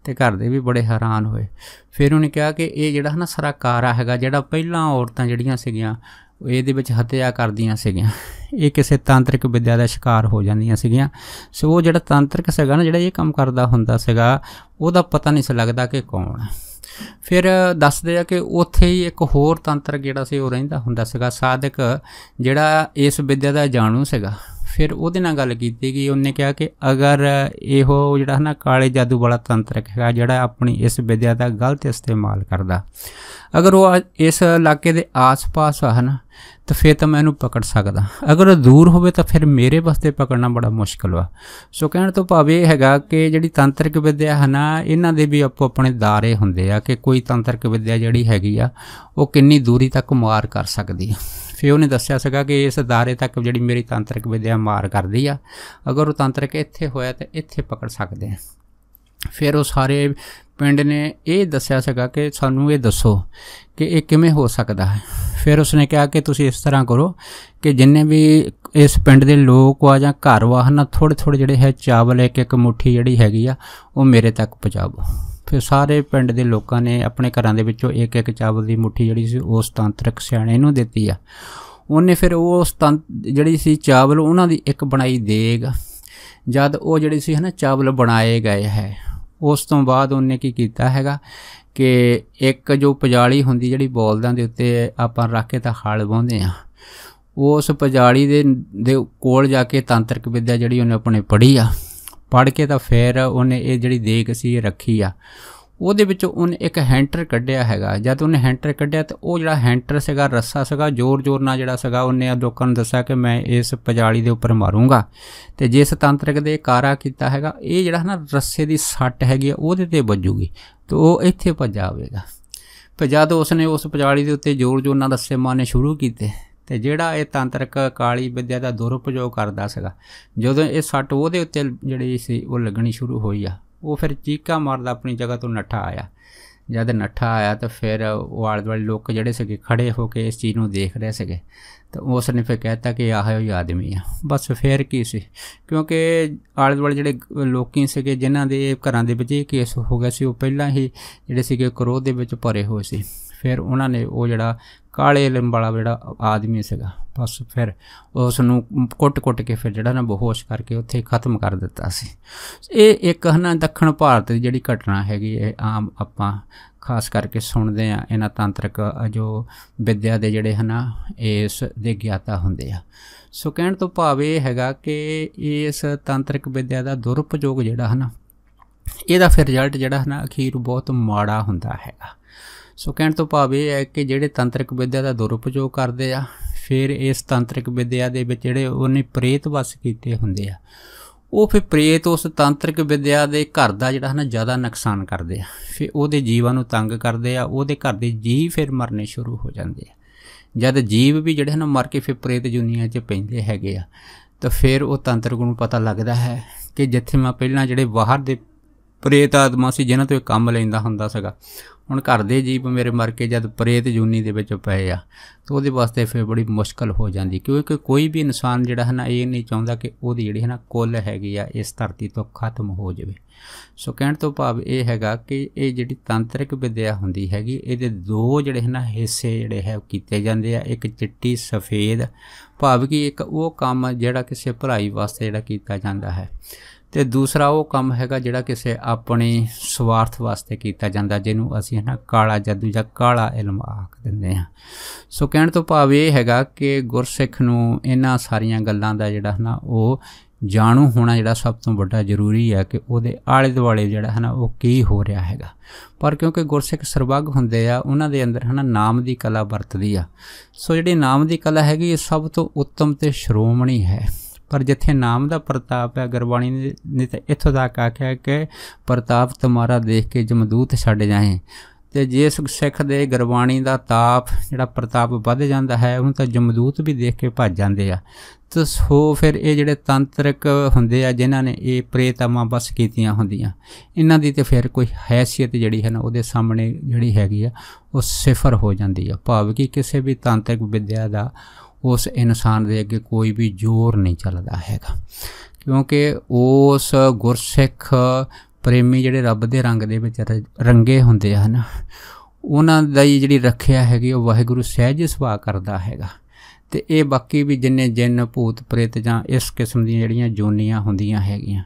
ਤੇ ਘਰ ਦੇ ਵੀ ਬੜੇ ਹੈਰਾਨ ਹੋਏ ਫਿਰ ਉਹਨੇ ਕਿਹਾ ਕਿ ਇਹ ਜਿਹੜਾ ਹਨਾ ਸਰਕਾਰਾ ਹੈਗਾ ਜਿਹੜਾ ਪਹਿਲਾਂ ਔਰਤਾਂ ਜਿਹੜੀਆਂ ਸੀਗੀਆਂ ਇਹਦੇ ਵਿੱਚ ਹੱਤਿਆ ਕਰਦੀਆਂ ਸੀਗੀਆਂ ਇਹ ਕਿਸੇ ਤਾਂਤਰਿਕ ਵਿਦਿਆ ਦਾ ਸ਼ਿਕਾਰ ਹੋ ਜਾਂਦੀਆਂ ਸੀਗੀਆਂ ਸੋ ਉਹ ਜਿਹੜਾ ਤਾਂਤਰਿਕ ਸੀਗਾ ਨਾ ਜਿਹੜਾ ਇਹ ਕੰਮ ਕਰਦਾ ਹੁੰਦਾ ਸੀਗਾ ਉਹਦਾ ਪਤਾ ਨਹੀਂ ਸੀ ਲੱਗਦਾ ਕਿ ਕੌਣ ਹੈ ਫਿਰ ਦੱਸਦੇ ਆ ਕਿ ਉੱਥੇ ਹੀ ਇੱਕ ਹੋਰ ਤੰਤਰ ਜਿਹੜਾ ਸੀ ਉਹ ਰਹਿੰਦਾ ਹੁੰਦਾ ਸੀਗਾ ਸਾਧਕ ਜਿਹੜਾ ਇਸ ਵਿਦਿਆ ਦਾ ਜਾਣੂ ਸੀਗਾ ਫਿਰ ਉਹਦੇ ਨਾਲ ਗੱਲ ਕੀਤੀ ਗਈ ਉਹਨੇ ਕਿਹਾ ਕਿ ਅਗਰ ਇਹੋ ਜਿਹੜਾ ਹੈ ਨਾ ਕਾਲੇ ਜਾਦੂ ਵਾਲਾ ਤੰਤਰਕ ਹੈਗਾ ਜਿਹੜਾ ਆਪਣੀ ਇਸ ਵਿਦਿਆ ਦਾ ਗਲਤ ਇਸਤੇਮਾਲ ਕਰਦਾ ਅਗਰ ਉਹ ਇਸ ਇਲਾਕੇ ਦੇ ਆਸ-ਪਾਸ ਹਨ ਤਾਂ ਫਿਰ ਤਾਂ ਮੈਂ ਇਹਨੂੰ ਪਕੜ ਸਕਦਾ ਅਗਰ ਉਹ ਦੂਰ ਹੋਵੇ ਤਾਂ ਫਿਰ ਮੇਰੇ ਵਾਸਤੇ ਪਕੜਨਾ ਬੜਾ ਮੁਸ਼ਕਲ ਵਾ ਸੋ ਕਹਿਣ ਤੋਂ ਭਾਵ ਇਹ ਹੈਗਾ ਕਿ ਜਿਹੜੀ ਤੰਤਰਕ ਵਿਦਿਆ ਹਨ ਇਹਨਾਂ ਦੇ ਵੀ ਆਪੋ ਆਪਣੇ ਦਾਰੇ ਹੁੰਦੇ ਆ ਕਿ ਕੋਈ ਤੰਤਰਕ ਵਿਦਿਆ ਜਿਹੜੀ ਹੈਗੀ ਆ ਉਹ ਕਿੰਨੀ ਦੂਰੀ ਤੱਕ ਮਾਰ ਕਰ ਸਕਦੀ ਆ ਫਿਰ ਉਹਨੇ ਦੱਸਿਆ ਸੀਗਾ ਕਿ ਇਸ ਦਾਰੇ ਤੱਕ ਜਿਹੜੀ ਮੇਰੀ ਤੰਤਰਿਕ ਵਿਦਿਆ ਮਾਰ ਕਰਦੀ ਆ ਅਗਰ ਉਹ ਤੰਤਰਿਕ ਇੱਥੇ ਹੋਇਆ ਤਾਂ ਇੱਥੇ ਪਕੜ ਸਕਦੇ ਆ ਫਿਰ ਉਹ ਸਾਰੇ ਪਿੰਡ ਨੇ ਇਹ ਦੱਸਿਆ ਸੀਗਾ ਕਿ ਸਾਨੂੰ ਇਹ ਦੱਸੋ ਕਿ ਇਹ ਕਿਵੇਂ ਹੋ ਸਕਦਾ ਹੈ ਫਿਰ ਉਸਨੇ ਕਿਹਾ ਕਿ ਤੁਸੀਂ ਇਸ ਤਰ੍ਹਾਂ ਕਰੋ ਕਿ ਜਿੰਨੇ ਵੀ ਇਸ ਪਿੰਡ ਦੇ ਲੋਕ ਆ ਜਾਂ ਘਰ ਵਾਹਨ ਥੋੜੇ ਥੋੜੇ ਜਿਹੜੇ ਹੈ ਚਾਵਲ ਇੱਕ ਇੱਕ ਮੁਠੀ ਜਿਹੜੀ ਹੈਗੀ ਆ ਉਹ ਮੇਰੇ ਤੱਕ ਪਹੁੰਚਾਓ ਫਿਰ ਸਾਰੇ ਪਿੰਡ ਦੇ ਲੋਕਾਂ ਨੇ ਆਪਣੇ ਘਰਾਂ ਦੇ ਵਿੱਚੋਂ ਇੱਕ ਇੱਕ ਚਾਵਲ ਦੀ ਮੁਠੀ ਜਿਹੜੀ ਸੀ ਉਸ ਤਾਂਤਰਿਕ ਸਿਆਣੇ ਨੂੰ ਦਿੱਤੀ ਆ ਉਹਨੇ ਫਿਰ ਉਹ ਉਸ ਜਿਹੜੀ ਸੀ ਚਾਵਲ ਉਹਨਾਂ ਦੀ ਇੱਕ ਬਣਾਈ ਦੇਗ ਜਦ ਉਹ ਜਿਹੜੀ ਸੀ ਹਨਾ ਚਾਵਲ ਬਣਾਏ ਗਏ ਹੈ ਉਸ ਤੋਂ ਬਾਅਦ ਉਹਨੇ ਕੀ ਕੀਤਾ ਹੈਗਾ ਕਿ ਇੱਕ ਜੋ ਪਜਾਲੀ ਹੁੰਦੀ ਜਿਹੜੀ ਬੋਲਦਾਂ ਦੇ ਉੱਤੇ ਆਪਾਂ ਰੱਖ ਕੇ ਤਾਂ ਹਲ ਵਾਉਂਦੇ ਆ ਉਸ ਪਜਾਲੀ ਦੇ ਦੇ ਕੋਲ ਜਾ ਕੇ ਤਾਂਤਰਿਕ ਵਿੱਦਿਆ ਜਿਹੜੀ ਉਹਨੇ ਆਪਣੇ ਪੜ੍ਹੀ ਆ ਪੜ ਕੇ ਤਾਂ ਫਿਰ ਉਹਨੇ ਇਹ ਜਿਹੜੀ ਦੇਖ ਸੀ ਰੱਖੀ ਆ ਉਹਦੇ ਵਿੱਚੋਂ ਉਹਨੇ ਇੱਕ ਹੈਂਟਰ ਕੱਢਿਆ ਹੈਗਾ ਜਦ ਉਹਨੇ ਹੈਂਟਰ ਕੱਢਿਆ ਤੇ ਉਹ ਜਿਹੜਾ ਹੈਂਟਰ ਸੀਗਾ ਰੱਸਾ ਸੀਗਾ ਜ਼ੋਰ-ਜ਼ੋਰ ਨਾਲ ਜਿਹੜਾ ਸੀਗਾ ਉਹਨੇ ਲੋਕਾਂ ਨੂੰ ਦੱਸਿਆ ਕਿ ਮੈਂ ਇਸ ਪਜਾਲੀ ਦੇ ਉੱਪਰ ਮਾਰੂੰਗਾ ਤੇ ਜਿਸ ਤੰਤਰਿਕ ਦੇ ਕਾਰਾ ਕੀਤਾ ਹੈਗਾ ਇਹ ਜਿਹੜਾ ਨਾ ਰੱਸੇ ਦੀ ਸੱਟ ਹੈਗੀ ਉਹਦੇ ਤੇ ਵੱਜੂਗੀ ਤੇ ਉਹ ਇੱਥੇ ਭੱਜ ਆਵੇਗਾ ਪਰ ਜਦ ਉਸਨੇ ਉਸ ਪਜਾਲੀ ਦੇ ਉੱਤੇ ਜ਼ੋਰ-ਜ਼ੋਰ ਨਾਲ ਰੱਸੇ ਮਾਰਨੇ ਸ਼ੁਰੂ ਕੀਤੇ ਤੇ ਜਿਹੜਾ ਇਹ ਤੰਤਰਕ ਕਾਲੀ ਵਿਦਿਆ ਦਾ ਦੁਰਉਪਯੋਗ ਕਰਦਾ ਸੀਗਾ ਜਦੋਂ ਇਹ ਸੱਟ ਉਹਦੇ ਉੱਤੇ ਜਿਹੜੀ ਸੀ ਉਹ ਲੱਗਣੀ ਸ਼ੁਰੂ ਹੋਈ ਆ ਉਹ ਫਿਰ ਚੀਕਾ ਮਾਰਦਾ ਆਪਣੀ ਜਗ੍ਹਾ ਤੋਂ ਨੱਠਾ ਆਇਆ ਜਦ ਨੱਠਾ ਆਇਆ ਤਾਂ ਫਿਰ ਉਹ ਆਲੇ ਦੁਆਲੇ ਲੋਕ ਜਿਹੜੇ ਸੀਗੇ ਖੜੇ ਹੋ ਕੇ ਇਸ ਚੀਜ਼ ਨੂੰ ਦੇਖ ਰਹੇ ਸੀਗੇ ਤਾਂ ਉਸ ਨੇ ਫਿਰ ਕਹਿਤਾ ਕਿ ਆਹ ਹੀ ਆਦਮੀ ਆ ਬਸ ਫਿਰ ਕੀ ਸੀ ਕਿਉਂਕਿ ਆਲੇ ਦੁਆਲੇ ਜਿਹੜੇ ਲੋਕੀ ਸੀਗੇ ਜਿਨ੍ਹਾਂ ਦੇ ਘਰਾਂ ਦੇ ਵਿੱਚ ਇਹ ਕੇਸ ਹੋ ਗਿਆ ਸੀ ਉਹ ਪਹਿਲਾਂ ਹੀ ਜਿਹੜੇ ਸੀਗੇ ਕਰੋਧ ਦੇ ਵਿੱਚ ਭਰੇ ਹੋਏ ਸੀ ਫਿਰ ਉਹਨਾਂ ਨੇ ਉਹ ਜਿਹੜਾ ਕਾਲੇ ਲੰਬ ਵਾਲਾ ਜਿਹੜਾ ਆਦਮੀ ਸੀਗਾ ਬਸ ਫਿਰ ਉਸ ਨੂੰ ਕੁੱਟ-ਕੁੱਟ ਕੇ ਫਿਰ ਜਿਹੜਾ ਨਾ ਬਹੁਸ਼ ਕਰਕੇ ਉੱਥੇ ਖਤਮ ਕਰ ਦਿੱਤਾ ਸੀ ਇਹ ਇੱਕ ਹਨਾ ਦੱਖਣ ਭਾਰਤ ਦੀ ਜਿਹੜੀ ਘਟਨਾ ਹੈਗੀ ਇਹ ਆਮ ਆਪਾਂ ਖਾਸ ਕਰਕੇ ਸੁਣਦੇ ਆ ਇਹਨਾਂ ਤਾਂਤਰਿਕ ਜੋ ਵਿਦਿਆ ਦੇ ਜਿਹੜੇ ਹਨਾ ਇਸ ਦੇ ਗਿਆਤਾ ਹੁੰਦੇ ਆ ਸੋ ਕਹਿਣ ਤੋਂ ਭਾਵ ਇਹ ਹੈਗਾ ਕਿ ਇਸ ਤਾਂਤਰਿਕ ਵਿਦਿਆ ਦਾ ਦੁਰਉਪਯੋਗ ਜਿਹੜਾ ਹਨਾ ਇਹਦਾ ਫਿਰ ਰਿਜ਼ਲਟ ਜਿਹੜਾ ਹਨਾ ਅਖੀਰ ਬਹੁਤ ਮਾੜਾ ਹੁੰਦਾ ਹੈਗਾ ਸੋ ਕਹਿਣ ਤੋਂ ਭਾਵ ਇਹ ਹੈ ਕਿ ਜਿਹੜੇ ਤੰਤਰਿਕ ਵਿਦਿਆ ਦਾ ਦੁਰਉਪਯੋਗ ਕਰਦੇ ਆ ਫਿਰ ਇਸ ਤੰਤਰਿਕ ਵਿਦਿਆ ਦੇ ਵਿੱਚ ਜਿਹੜੇ ਉਹਨੇ ਪ੍ਰੇਤ ਵਸ ਕੀਤੇ ਹੁੰਦੇ ਆ ਉਹ ਫਿਰ ਪ੍ਰੇਤ ਉਸ ਤੰਤਰਿਕ ਵਿਦਿਆ ਦੇ ਘਰ ਦਾ ਜਿਹੜਾ ਹੈ ਨਾ ਜ਼ਿਆਦਾ ਨੁਕਸਾਨ ਕਰਦੇ ਆ ਫਿਰ ਉਹਦੇ ਜੀਵਾਂ ਨੂੰ ਤੰਗ ਕਰਦੇ ਆ ਉਹਦੇ ਘਰ ਦੇ ਜੀਵ ਫਿਰ ਮਰਨੇ ਸ਼ੁਰੂ ਹੋ ਜਾਂਦੇ ਆ ਜਦ ਜੀਵ ਵੀ ਜਿਹੜੇ ਹਨ ਮਰ ਕੇ ਫਿਰ ਪ੍ਰੇਤ ਜੁਨੀਆਂ 'ਚ ਪੈਂਦੇ ਹੈਗੇ ਆ ਤਾਂ ਫਿਰ ਉਹ ਤੰਤਰਿਕ ਨੂੰ ਪਤਾ ਲੱਗਦਾ ਹੈ ਕਿ ਜਿੱਥੇ ਮੈਂ ਪਹਿਲਾਂ ਜਿਹੜੇ ਬਾਹਰ ਦੇ ਪ੍ਰੇਤ ਆਤਮਾ ਸੀ ਜਿਨ੍ਹਾਂ ਤੋਂ ਇਹ ਕੰਮ ਲੈਂਦਾ ਹੁੰਦਾ ਸੀਗਾ ਹੁਣ ਘਰ ਦੇ ਜੀਵ ਮੇਰੇ ਮਰ ਕੇ ਜਦ ਪ੍ਰੇਤ ਜੂਨੀ ਦੇ ਵਿੱਚ ਪਏ ਆ ਤਾਂ ਉਹਦੇ ਵਾਸਤੇ ਫਿਰ ਬੜੀ ਮੁਸ਼ਕਲ ਹੋ ਜਾਂਦੀ ਕਿਉਂਕਿ ਕੋਈ ਵੀ ਇਨਸਾਨ ਜਿਹੜਾ ਹੈ ਨਾ ਇਹ ਨਹੀਂ ਚਾਹੁੰਦਾ ਕਿ ਉਹਦੀ ਜਿਹੜੀ ਹੈ ਨਾ ਕੁੱਲ ਹੈਗੀ ਆ ਇਸ ਧਰਤੀ ਤੋਂ ਖਤਮ ਹੋ ਜਾਵੇ ਸੋ ਕਹਿਣ ਤੋਂ ਭਾਵ ਇਹ ਹੈਗਾ ਕਿ ਇਹ ਜਿਹੜੀ ਤੰਤਰਿਕ ਵਿਦਿਆ ਹੁੰਦੀ ਹੈਗੀ ਇਹਦੇ ਦੋ ਜਿਹੜੇ ਹੈ ਨਾ ਹਿੱਸੇ ਜਿਹੜੇ ਹੈ ਕੀਤੇ ਜਾਂਦੇ ਆ ਇੱਕ ਚਿੱਟੀ ਸਫੇਦ ਭਾਵ ਕਿ ਇੱਕ ਉਹ ਕੰਮ ਜਿਹੜਾ ਕਿਸੇ ਭਲਾਈ ਵਾਸਤੇ ਜਿਹੜਾ ਕੀਤਾ ਜਾਂਦਾ ਹੈ ਤੇ ਦੂਸਰਾ ਉਹ ਕੰਮ ਹੈਗਾ ਜਿਹੜਾ ਕਿਸੇ ਆਪਣੇ ਸਵਾਰਥ ਵਾਸਤੇ ਕੀਤਾ ਜਾਂਦਾ ਜਿਹਨੂੰ ਅਸੀਂ ਹਨਾ ਕਾਲਾ ਜਾਦੂ ਜਾਂ ਕਾਲਾ ਇਲਮ ਆਖ ਦਿੰਦੇ ਆ ਸੋ ਕਹਿਣ ਤੋਂ ਭਾਵ ਇਹ ਹੈਗਾ ਕਿ ਗੁਰਸਿੱਖ ਨੂੰ ਇਹਨਾਂ ਸਾਰੀਆਂ ਗੱਲਾਂ ਦਾ ਜਿਹੜਾ ਹਨਾ ਉਹ ਜਾਣੂ ਹੋਣਾ ਜਿਹੜਾ ਸਭ ਤੋਂ ਵੱਡਾ ਜ਼ਰੂਰੀ ਹੈ ਕਿ ਉਹਦੇ ਆਲੇ ਦੁਆਲੇ ਜਿਹੜਾ ਹਨਾ ਉਹ ਕੀ ਹੋ ਰਿਹਾ ਹੈਗਾ ਪਰ ਕਿਉਂਕਿ ਗੁਰਸਿੱਖ ਸਰਬੱਗ ਹੁੰਦੇ ਆ ਉਹਨਾਂ ਦੇ ਅੰਦਰ ਹਨਾ ਨਾਮ ਦੀ ਕਲਾ ਵਰਤਦੀ ਆ ਸੋ ਜਿਹੜੀ ਨਾਮ ਦੀ ਕਲਾ ਹੈਗੀ ਇਹ ਸਭ ਤੋਂ ਉੱਤਮ ਤੇ ਸ਼੍ਰੋਮਣੀ ਹੈ ਪਰ ਜਿੱਥੇ ਨਾਮ ਦਾ ਪ੍ਰਤਾਪ ਹੈ ਗੁਰਬਾਣੀ ਨੇ ਤਾਂ ਇੱਥੋਂ ਤੱਕ ਆਖਿਆ ਕਿ ਪ੍ਰਤਾਪ ਤੁਮਾਰਾ ਦੇਖ ਕੇ ਜਮਦੂਤ ਛੱਡ ਜਾਏ ਤੇ ਜੇ ਸਿੱਖ ਦੇ ਗੁਰਬਾਣੀ ਦਾ ਤਾਪ ਜਿਹੜਾ ਪ੍ਰਤਾਪ ਵੱਧ ਜਾਂਦਾ ਹੈ ਉਹਨੂੰ ਤਾਂ ਜਮਦੂਤ ਵੀ ਦੇਖ ਕੇ ਭੱਜ ਜਾਂਦੇ ਆ ਤੇ ਸੋ ਫਿਰ ਇਹ ਜਿਹੜੇ ਤੰਤਰਿਕ ਹੁੰਦੇ ਆ ਜਿਨ੍ਹਾਂ ਨੇ ਇਹ ਪ੍ਰੇਤਾਂਾਂ ਬਸ ਕੀਤੀਆਂ ਹੁੰਦੀਆਂ ਇਹਨਾਂ ਦੀ ਤੇ ਫਿਰ ਕੋਈ ਹیثیت ਜਿਹੜੀ ਹੈ ਨਾ ਉਹਦੇ ਸਾਹਮਣੇ ਜਿਹੜੀ ਹੈਗੀ ਆ ਉਹ ਸਿਫਰ ਹੋ ਜਾਂਦੀ ਆ ਭਾਵ ਕਿ ਕਿਸੇ ਵੀ ਤੰਤਰਿਕ ਵਿਦਿਆ ਦਾ ਉਸ ਇਨਸਾਨ ਦੇ ਅੱਗੇ ਕੋਈ ਵੀ ਜ਼ੋਰ ਨਹੀਂ ਚੱਲਦਾ ਹੈਗਾ ਕਿਉਂਕਿ ਉਸ ਗੁਰਸਿੱਖ ਪ੍ਰੇਮੀ ਜਿਹੜੇ ਰੱਬ ਦੇ ਰੰਗ ਦੇ ਵਿੱਚ ਰੰਗੇ ਹੁੰਦੇ ਹਨ ਉਹਨਾਂ ਦਾ ਜਿਹੜੀ ਰੱਖਿਆ ਹੈਗੀ ਉਹ ਵਾਹਿਗੁਰੂ ਸਹਿਜ ਸੁਭਾ ਕਰਦਾ ਹੈਗਾ ਤੇ ਇਹ ਬਾਕੀ ਵੀ ਜਿੰਨੇ ਜਿੰਨ ਭੂਤ ਪ੍ਰੇਤ ਜਾਂ ਇਸ ਕਿਸਮ ਦੀਆਂ ਜਿਹੜੀਆਂ ਜੋਨੀਆਂ ਹੁੰਦੀਆਂ ਹੈਗੀਆਂ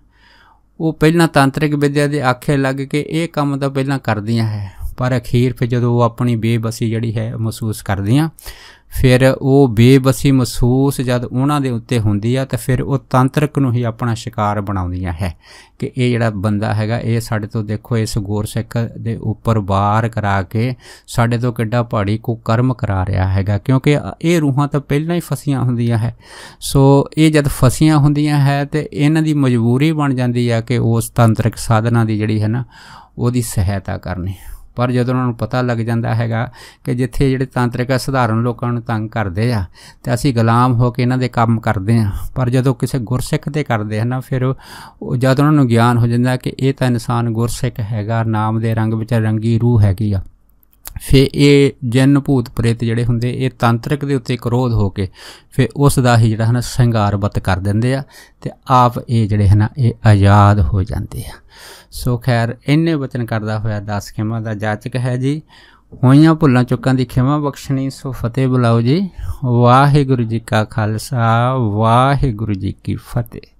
ਉਹ ਪਹਿਲਾਂ ਤਾਂਤਰਿਕ ਵਿਦਿਆ ਦੇ ਆਖੇ ਲੱਗ ਕੇ ਇਹ ਕੰਮ ਤਾਂ ਪਹਿਲਾਂ ਕਰਦੀਆਂ ਹੈ ਪਰ ਅਖੀਰ ਫਿਰ ਜਦੋਂ ਉਹ ਆਪਣੀ ਬੇਬਸੀ ਜਿਹੜੀ ਹੈ ਮਹਿਸੂਸ ਕਰਦੀਆਂ ਫਿਰ ਉਹ ਬੇਬਸੀ ਮਹਿਸੂਸ ਜਦ ਉਹਨਾਂ ਦੇ ਉੱਤੇ ਹੁੰਦੀ ਆ ਤਾਂ ਫਿਰ ਉਹ ਤੰਤਰਕ ਨੂੰ ਹੀ ਆਪਣਾ ਸ਼ਿਕਾਰ ਬਣਾਉਂਦੀਆਂ ਹੈ ਕਿ ਇਹ ਜਿਹੜਾ ਬੰਦਾ ਹੈਗਾ ਇਹ ਸਾਡੇ ਤੋਂ ਦੇਖੋ ਇਸ ਗੋਰਸਿੱਖ ਦੇ ਉੱਪਰ ਵਾਰ ਕਰਾ ਕੇ ਸਾਡੇ ਤੋਂ ਕਿੱਡਾ ਪਹਾੜੀ ਕੋ ਕਰਮ ਕਰਾ ਰਿਹਾ ਹੈਗਾ ਕਿਉਂਕਿ ਇਹ ਰੂਹਾਂ ਤਾਂ ਪਹਿਲਾਂ ਹੀ ਫਸੀਆਂ ਹੁੰਦੀਆਂ ਹੈ ਸੋ ਇਹ ਜਦ ਫਸੀਆਂ ਹੁੰਦੀਆਂ ਹੈ ਤੇ ਇਹਨਾਂ ਦੀ ਮਜਬੂਰੀ ਬਣ ਜਾਂਦੀ ਆ ਕਿ ਉਸ ਤੰਤਰਕ ਸਾਧਨਾ ਦੀ ਜਿਹੜੀ ਹੈ ਨਾ ਉਹਦੀ ਸਹਾਇਤਾ ਕਰਨੀ ਪਰ ਜਦੋਂ ਉਹਨਾਂ ਨੂੰ ਪਤਾ ਲੱਗ ਜਾਂਦਾ ਹੈਗਾ ਕਿ ਜਿੱਥੇ ਜਿਹੜੇ ਤਾਂਤਰਿਕ ਆ ਸਧਾਰਨ ਲੋਕਾਂ ਨੂੰ ਤੰਗ ਕਰਦੇ ਆ ਤੇ ਅਸੀਂ ਗੁਲਾਮ ਹੋ ਕੇ ਇਹਨਾਂ ਦੇ ਕੰਮ ਕਰਦੇ ਆ ਪਰ ਜਦੋਂ ਕਿਸੇ ਗੁਰਸਿੱਖ ਤੇ ਕਰਦੇ ਹਨਾ ਫਿਰ ਉਹ ਜਦੋਂ ਉਹਨਾਂ ਨੂੰ ਗਿਆਨ ਹੋ ਜਾਂਦਾ ਕਿ ਇਹ ਤਾਂ ਇਨਸਾਨ ਗੁਰਸਿੱਖ ਹੈਗਾ ਨਾਮ ਦੇ ਰੰਗ ਵਿੱਚ ਰੰਗੀ ਰੂਹ ਹੈਗੀ ਆ ਫੇ ਇਹ ਜਨ ਭੂਤ ਪ੍ਰੇਤ ਜਿਹੜੇ ਹੁੰਦੇ ਇਹ ਤੰਤਰਿਕ ਦੇ ਉੱਤੇ ਕਰੋਧ ਹੋ ਕੇ ਫੇ ਉਸ ਦਾ ਹੀ ਜਿਹੜਾ ਸ਼ਿੰਗਾਰ ਬਤ ਕਰ ਦਿੰਦੇ ਆ ਤੇ ਆਪ ਇਹ ਜਿਹੜੇ ਹਨਾ ਇਹ ਆਜ਼ਾਦ ਹੋ ਜਾਂਦੇ ਆ ਸੋ ਖੈਰ ਇੰਨੇ ਬਚਨ ਕਰਦਾ ਹੋਇਆ ਦਸ ਖਿਮਾ ਦਾ ਜਾਚਕ ਹੈ ਜੀ ਹੋਈਆਂ ਭੁੱਲਾਂ ਚੁੱਕਾਂ ਦੀ ਖਿਮਾ ਬਖਸ਼ਣੀ ਸੋ ਫਤਿਹ ਬੁਲਾਓ ਜੀ ਵਾਹਿਗੁਰੂ ਜੀ ਕਾ ਖਾਲਸਾ ਵਾਹਿਗੁਰੂ ਜੀ ਕੀ ਫਤਿਹ